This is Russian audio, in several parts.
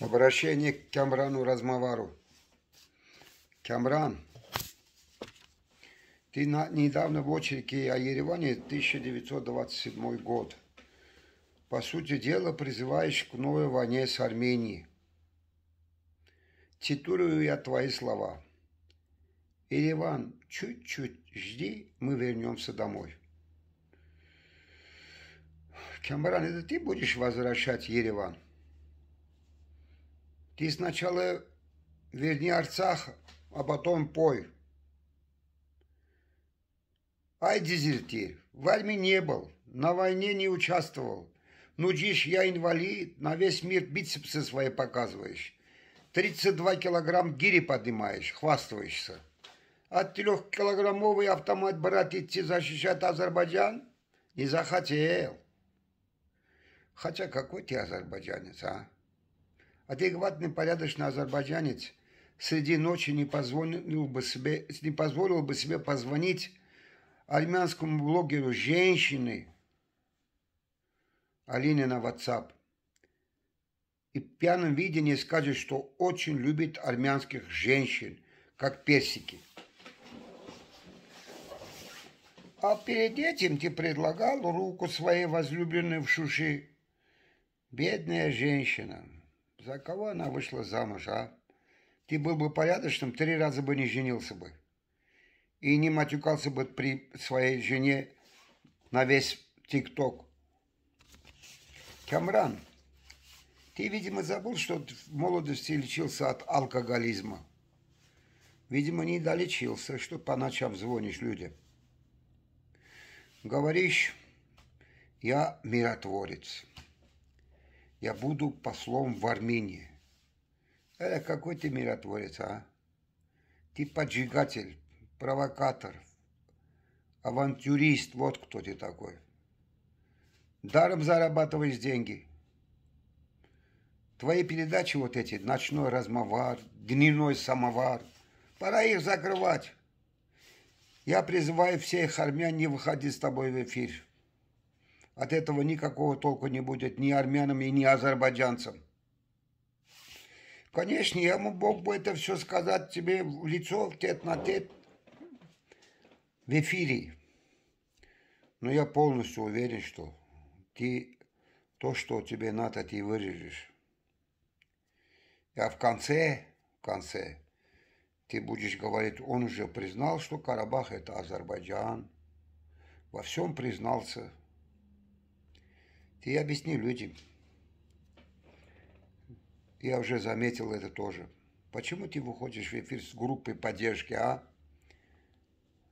Обращение к Камрану размовару. Камран, ты на, недавно в очереди о Ереване 1927 год. По сути дела, призываешь к новой войне с Арменией. Цитирую я твои слова. Ереван, чуть-чуть жди, мы вернемся домой. Камран, это ты будешь возвращать Ереван? Ты сначала верни Арцах, а потом пой. Ай, дезертир, в армии не был, на войне не участвовал. Ну, дишь, я инвалид, на весь мир бицепсы свои показываешь. 32 килограмм гири поднимаешь, хвастаешься. А трехкилограммовый автомат, брать идти защищать Азербайджан? Не захотел. Хотя какой ты азербайджанец, а? Адекватный порядочный азербайджанец среди ночи не позволил бы себе, не позволил бы себе позвонить армянскому блогеру женщины Алине на WhatsApp и в пьяном виде не скажет, что очень любит армянских женщин, как персики. А перед этим ты предлагал руку своей возлюбленной в шуши. Бедная женщина, за кого она вышла замуж, а? Ты был бы порядочным, три раза бы не женился бы. И не матюкался бы при своей жене на весь ТикТок. Камран, ты, видимо, забыл, что в молодости лечился от алкоголизма. Видимо, не долечился, что по ночам звонишь людям. Говоришь, я миротворец я буду послом в Армении. Это какой ты миротворец, а? Ты поджигатель, провокатор, авантюрист, вот кто ты такой. Даром зарабатываешь деньги. Твои передачи вот эти, ночной размовар, дневной самовар, пора их закрывать. Я призываю всех армян не выходить с тобой в эфир. От этого никакого толку не будет ни армянам и ни азербайджанцам. Конечно, я мог бы это все сказать тебе в лицо, в тет на тет, в эфире. Но я полностью уверен, что ты то, что тебе надо, ты вырежешь. А в конце, в конце, ты будешь говорить, он уже признал, что Карабах – это Азербайджан. Во всем признался – и я объясню людям. Я уже заметил это тоже. Почему ты выходишь в эфир с группой поддержки, а?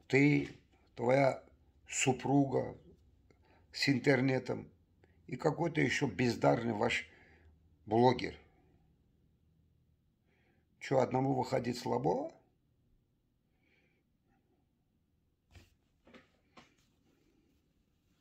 Ты, твоя супруга с интернетом и какой-то еще бездарный ваш блогер. Что, одному выходить слабо?